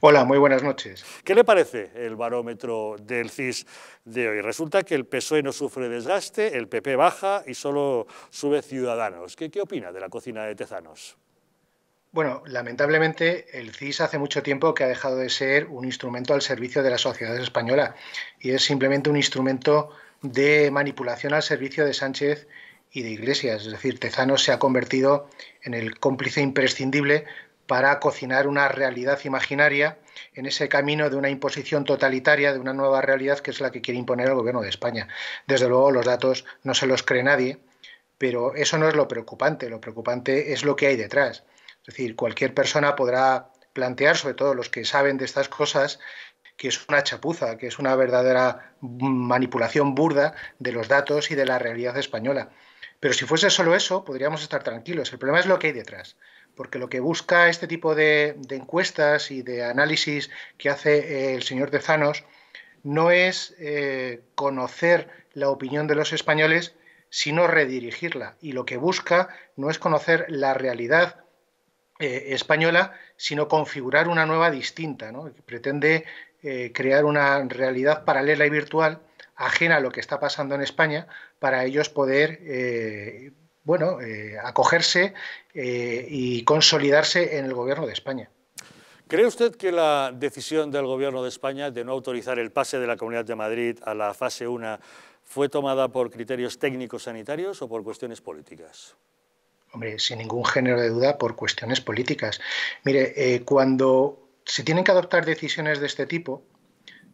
Hola, muy buenas noches. ¿Qué le parece el barómetro del CIS de hoy? Resulta que el PSOE no sufre desgaste, el PP baja y solo sube Ciudadanos. ¿Qué, qué opina de la cocina de Tezanos? Bueno, lamentablemente el CIS hace mucho tiempo que ha dejado de ser un instrumento al servicio de la sociedad española y es simplemente un instrumento de manipulación al servicio de Sánchez y de Iglesias. Es decir, Tezanos se ha convertido en el cómplice imprescindible para cocinar una realidad imaginaria en ese camino de una imposición totalitaria, de una nueva realidad que es la que quiere imponer el gobierno de España. Desde luego los datos no se los cree nadie, pero eso no es lo preocupante, lo preocupante es lo que hay detrás. Es decir, cualquier persona podrá plantear, sobre todo los que saben de estas cosas, que es una chapuza, que es una verdadera manipulación burda de los datos y de la realidad española. Pero si fuese solo eso, podríamos estar tranquilos. El problema es lo que hay detrás porque lo que busca este tipo de, encuestas y de análisis que hace eh, el señor Tezanos no es eh, conocer la opinión de los españoles, sino redirigirla. Y lo que busca no es conocer la realidad eh, española, sino configurar una nueva distinta. ¿no? Pretende crear una realidad paralela y virtual ajena a lo que está pasando en España para ellos poder bueno, eh, acogerse eh, y consolidarse en el gobierno de España. ¿Cree usted que la decisión del gobierno de España de no autorizar el pase de la Comunidad de Madrid a la fase 1 fue tomada por criterios técnicos sanitarios o por cuestiones políticas? Hombre, sin ningún género de duda, por cuestiones políticas. Mire, eh, cuando se tienen que adoptar decisiones de este tipo,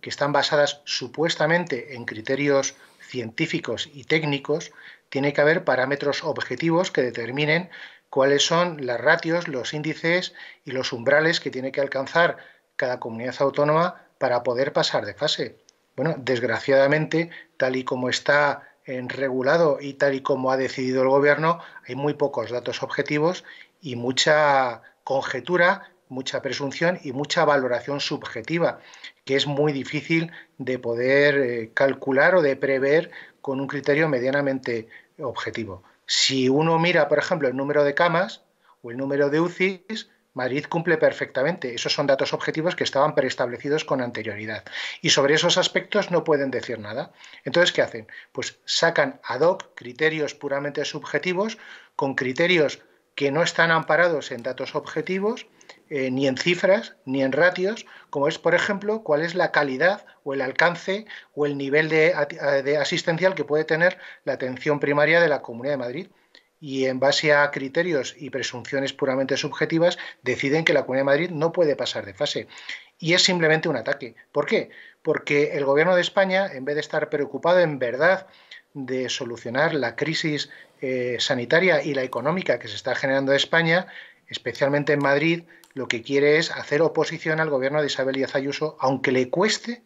que están basadas supuestamente en criterios científicos y técnicos, tiene que haber parámetros objetivos que determinen cuáles son las ratios, los índices y los umbrales que tiene que alcanzar cada comunidad autónoma para poder pasar de fase. Bueno, desgraciadamente, tal y como está eh, regulado y tal y como ha decidido el gobierno, hay muy pocos datos objetivos y mucha conjetura mucha presunción y mucha valoración subjetiva, que es muy difícil de poder eh, calcular o de prever con un criterio medianamente objetivo. Si uno mira, por ejemplo, el número de camas o el número de UCIs, Madrid cumple perfectamente. Esos son datos objetivos que estaban preestablecidos con anterioridad. Y sobre esos aspectos no pueden decir nada. Entonces, ¿qué hacen? Pues sacan ad hoc criterios puramente subjetivos con criterios que no están amparados en datos objetivos eh, ni en cifras ni en ratios, como es, por ejemplo, cuál es la calidad o el alcance o el nivel eh, de, asistencial que puede tener la atención primaria de la Comunidad de Madrid y en base a criterios y presunciones puramente subjetivas deciden que la Comunidad de Madrid no puede pasar de fase. Y es simplemente un ataque. ¿Por qué? Porque el Gobierno de España, en vez de estar preocupado en verdad de solucionar la crisis eh, sanitaria y la económica que se está generando en España, especialmente en Madrid, lo que quiere es hacer oposición al gobierno de Isabel Díaz Ayuso, aunque le cueste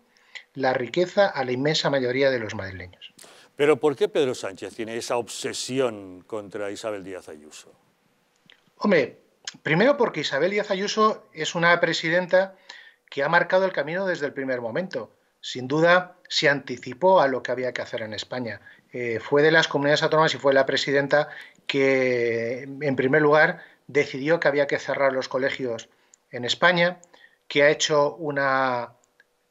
la riqueza a la inmensa mayoría de los madrileños. Pero ¿por qué Pedro Sánchez tiene esa obsesión contra Isabel Díaz Ayuso? Hombre, primero porque Isabel Díaz Ayuso es una presidenta que ha marcado el camino desde el primer momento. Sin duda se anticipó a lo que había que hacer en España. Eh, fue de las comunidades autónomas y fue la presidenta que, en primer lugar, decidió que había que cerrar los colegios en España, que ha hecho una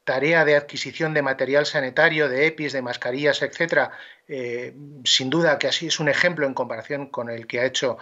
tarea de adquisición de material sanitario, de EPIs, de mascarillas, etcétera, eh, sin duda que así es un ejemplo en comparación con el que ha hecho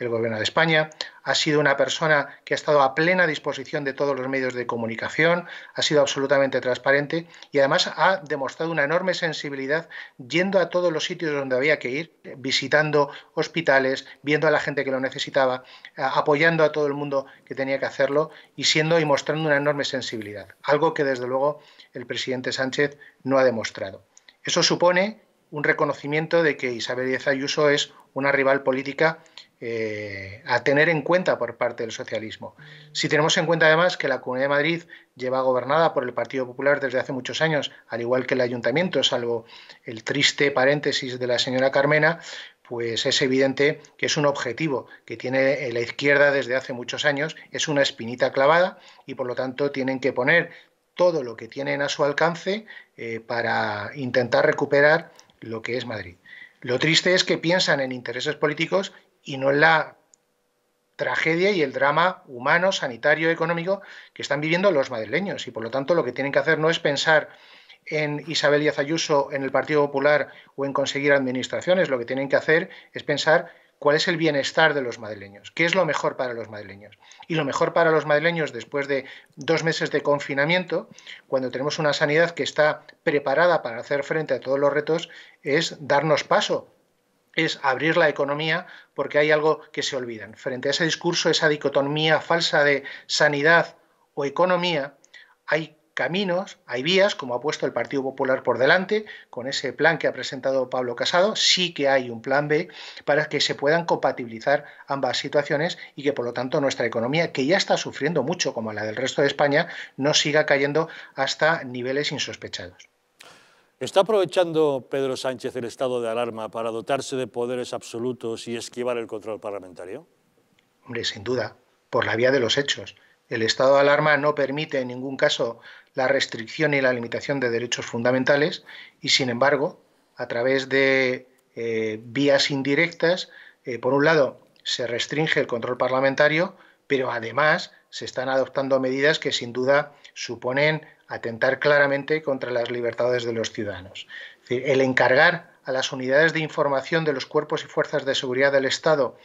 el Gobierno de España, ha sido una persona que ha estado a plena disposición de todos los medios de comunicación, ha sido absolutamente transparente y además ha demostrado una enorme sensibilidad yendo a todos los sitios donde había que ir, visitando hospitales, viendo a la gente que lo necesitaba, eh, apoyando a todo el mundo que tenía que hacerlo y siendo y mostrando una enorme sensibilidad, algo que desde luego el presidente Sánchez no ha demostrado. Eso supone un reconocimiento de que Isabel Díaz Ayuso es una rival política eh, a tener en cuenta por parte del socialismo. Si tenemos en cuenta además que la Comunidad de Madrid lleva gobernada por el Partido Popular desde hace muchos años, al igual que el Ayuntamiento, salvo el triste paréntesis de la señora Carmena, pues es evidente que es un objetivo que tiene eh, la izquierda desde hace muchos años, es una espinita clavada y por lo tanto tienen que poner todo lo que tienen a su alcance eh, para intentar recuperar lo que es Madrid. Lo triste es que piensan en intereses políticos y no en la tragedia y el drama humano, sanitario, económico que están viviendo los madrileños. Y por lo tanto, lo que tienen que hacer no es pensar en Isabel Díaz Ayuso, en el Partido Popular o en conseguir administraciones. Lo que tienen que hacer es pensar cuál es el bienestar de los madrileños, qué es lo mejor para los madrileños. Y lo mejor para los madrileños después de dos meses de confinamiento, cuando tenemos una sanidad que está preparada para hacer frente a todos los retos, es darnos paso es abrir la economía porque hay algo que se olvidan. Frente a ese discurso, esa dicotomía falsa de sanidad o economía, hay caminos, hay vías, como ha puesto el Partido Popular por delante, con ese plan que ha presentado Pablo Casado, sí que hay un plan B para que se puedan compatibilizar ambas situaciones y que por lo tanto nuestra economía, que ya está sufriendo mucho como la del resto de España, no siga cayendo hasta niveles insospechados. ¿Está aprovechando Pedro Sánchez el estado de alarma para dotarse de poderes absolutos y esquivar el control parlamentario? Hombre, sin duda, por la vía de los hechos. El estado de alarma no permite en ningún caso la restricción y la limitación de derechos fundamentales y, sin embargo, a través de eh, vías indirectas, eh, por un lado, se restringe el control parlamentario, pero además se están adoptando medidas que sin duda suponen atentar claramente contra las libertades de los ciudadanos. el encargar a las unidades de información de los cuerpos y fuerzas de seguridad del Estado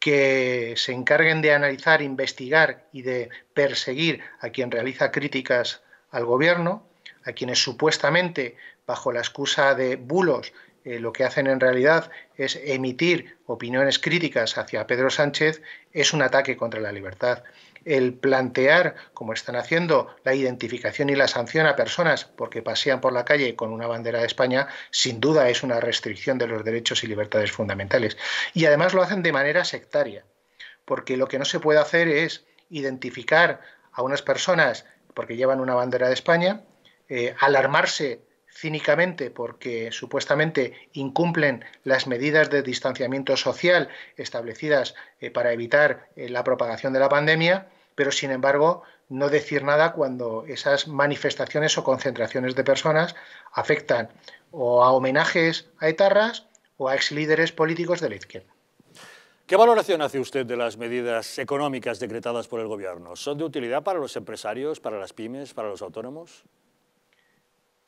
que se encarguen de analizar, investigar y de perseguir a quien realiza críticas al gobierno, a quienes supuestamente, bajo la excusa de bulos, eh, lo que hacen en realidad es emitir opiniones críticas hacia Pedro Sánchez, es un ataque contra la libertad el plantear, como están haciendo, la identificación y la sanción a personas porque pasean por la calle con una bandera de España, sin duda es una restricción de los derechos y libertades fundamentales. Y además lo hacen de manera sectaria, porque lo que no se puede hacer es identificar a unas personas porque llevan una bandera de España, eh, alarmarse cínicamente porque supuestamente incumplen las medidas de distanciamiento social establecidas eh, para evitar eh, la propagación de la pandemia pero sin embargo no decir nada cuando esas manifestaciones o concentraciones de personas afectan o a homenajes a etarras o a ex líderes políticos de la izquierda. ¿Qué valoración hace usted de las medidas económicas decretadas por el Gobierno? ¿Son de utilidad para los empresarios, para las pymes, para los autónomos?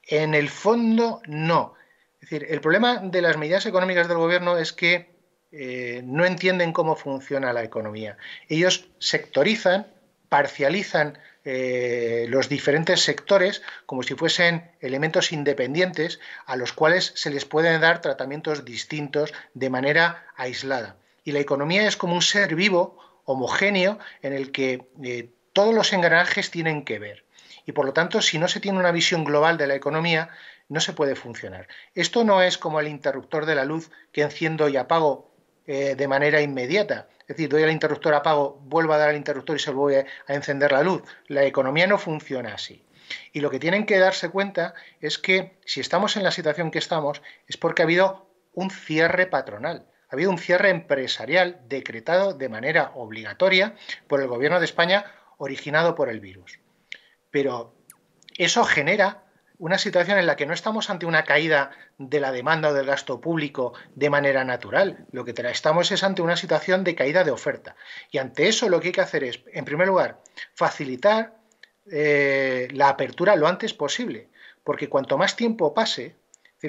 En el fondo, no. Es decir, el problema de las medidas económicas del Gobierno es que eh, no entienden cómo funciona la economía. Ellos sectorizan parcializan eh, los diferentes sectores como si fuesen elementos independientes a los cuales se les pueden dar tratamientos distintos de manera aislada. Y la economía es como un ser vivo, homogéneo, en el que eh, todos los engranajes tienen que ver. Y por lo tanto, si no se tiene una visión global de la economía, no se puede funcionar. Esto no es como el interruptor de la luz que enciendo y apago eh, de manera inmediata, es decir, doy al interruptor, apago, vuelvo a dar al interruptor y se vuelve a encender la luz. La economía no funciona así. Y lo que tienen que darse cuenta es que si estamos en la situación que estamos es porque ha habido un cierre patronal. Ha habido un cierre empresarial decretado de manera obligatoria por el gobierno de España originado por el virus. Pero eso genera una situación en la que no estamos ante una caída de la demanda o del gasto público de manera natural. Lo que estamos es ante una situación de caída de oferta. Y ante eso lo que hay que hacer es, en primer lugar, facilitar eh, la apertura lo antes posible. Porque cuanto más tiempo pase,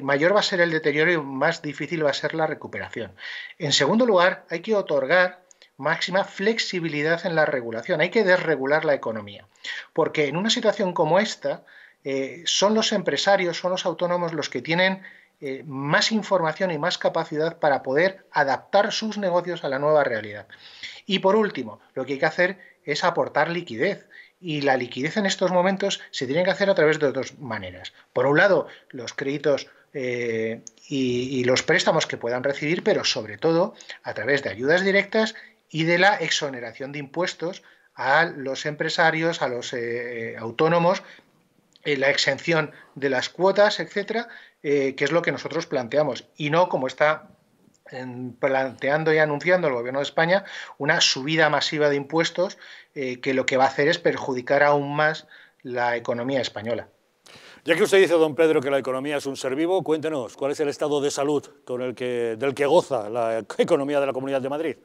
mayor va a ser el deterioro y más difícil va a ser la recuperación. En segundo lugar, hay que otorgar máxima flexibilidad en la regulación, hay que desregular la economía, porque en una situación como esta, eh, son los empresarios, son los autónomos los que tienen eh, más información y más capacidad para poder adaptar sus negocios a la nueva realidad. Y por último, lo que hay que hacer es aportar liquidez. Y la liquidez en estos momentos se tiene que hacer a través de dos maneras. Por un lado, los créditos eh, y, los préstamos que puedan recibir, pero sobre todo a través de ayudas directas y de la exoneración de impuestos a los empresarios, a los autónomos, eh, la exención de las cuotas, etcétera, eh, que es lo que nosotros planteamos, y no como está planteando y anunciando el gobierno de España una subida masiva de impuestos eh, que lo que va a hacer es perjudicar aún más la economía española. Ya que usted dice, don Pedro, que la economía es un ser vivo, cuéntenos, ¿cuál es el estado de salud con el que, del que goza la economía de la Comunidad de Madrid?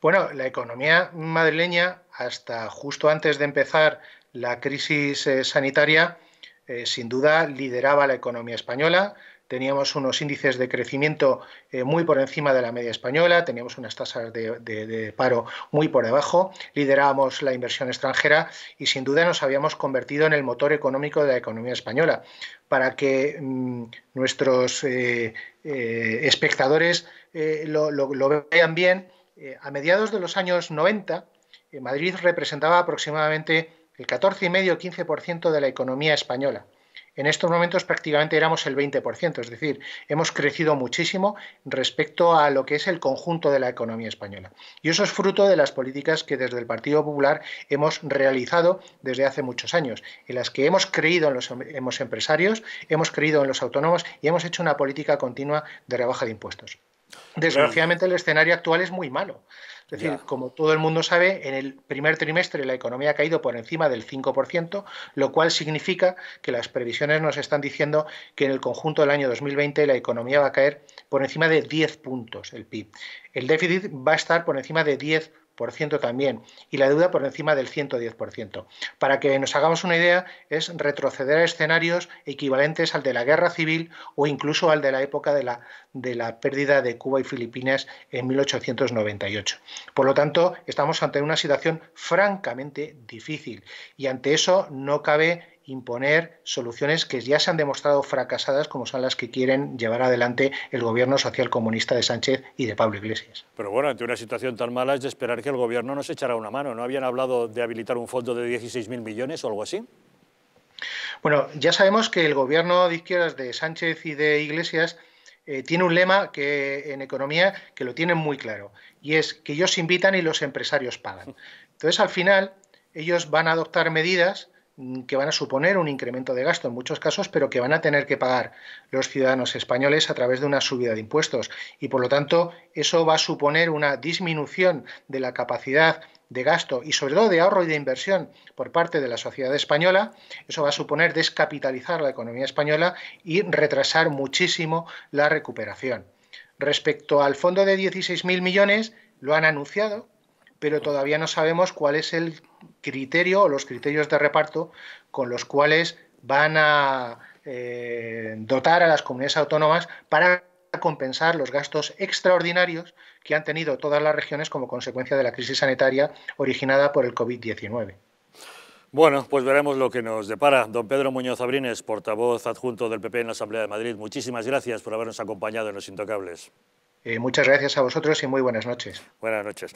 Bueno, la economía madrileña, hasta justo antes de empezar la crisis eh, sanitaria, eh, sin duda, lideraba la economía española. Teníamos unos índices de crecimiento eh, muy por encima de la media española, teníamos unas tasas de, paro muy por debajo, liderábamos la inversión extranjera y sin duda nos habíamos convertido en el motor económico de la economía española. Para que mm, nuestros espectadores lo, lo, vean bien, a mediados de los años 90, Madrid representaba aproximadamente el 14,5-15% de la economía española. En estos momentos prácticamente éramos el 20%, es decir, hemos crecido muchísimo respecto a lo que es el conjunto de la economía española. Y eso es fruto de las políticas que desde el Partido Popular hemos realizado desde hace muchos años, en las que hemos creído en los, em-, empresarios, hemos creído en los autónomos y hemos hecho una política continua de rebaja de impuestos. Desgraciadamente el escenario actual es muy malo. Es decir, como todo el mundo sabe, en el primer trimestre la economía ha caído por encima del 5%, lo cual significa que las previsiones nos están diciendo que en el conjunto del año 2020 la economía va a caer por encima de 10 puntos el PIB. El déficit va a estar por encima de 10 también, y la deuda por encima del 110%. Para que nos hagamos una idea, es retroceder a escenarios equivalentes al de la guerra civil o incluso al de la época de la, de la pérdida de Cuba y Filipinas en 1898. Por lo tanto, estamos ante una situación francamente difícil y ante eso no cabe imponer soluciones que ya se han demostrado fracasadas, como son las que quieren llevar adelante el gobierno socialcomunista de Sánchez y de Pablo Iglesias. Pero bueno, ante una situación tan mala es de esperar que el gobierno nos echará una mano. ¿No habían hablado de habilitar un fondo de 16.000 millones o algo así? Bueno, ya sabemos que el gobierno de izquierdas de Sánchez y de Iglesias eh, tiene un lema que en economía que lo tienen muy claro y es que ellos invitan y los empresarios pagan. Entonces, al final, ellos van a adoptar medidas que van a suponer un incremento de gasto en muchos casos, pero que van a tener que pagar los ciudadanos españoles a través de una subida de impuestos. Y por lo tanto, eso va a suponer una disminución de la capacidad de gasto y sobre todo de ahorro y de inversión por parte de la sociedad española, eso va a suponer descapitalizar la economía española y retrasar muchísimo la recuperación. Respecto al fondo de 16.000 millones, lo han anunciado, pero todavía no sabemos cuál es el criterio o los criterios de reparto con los cuales van a eh, dotar a las comunidades autónomas para compensar los gastos extraordinarios que han tenido todas las regiones como consecuencia de la crisis sanitaria originada por el COVID-19. Bueno, pues veremos lo que nos depara. Don Pedro Muñoz Abrines, portavoz adjunto del PP en la Asamblea de Madrid, muchísimas gracias por habernos acompañado en Los Intocables. Eh, muchas gracias a vosotros y muy buenas noches. Buenas noches.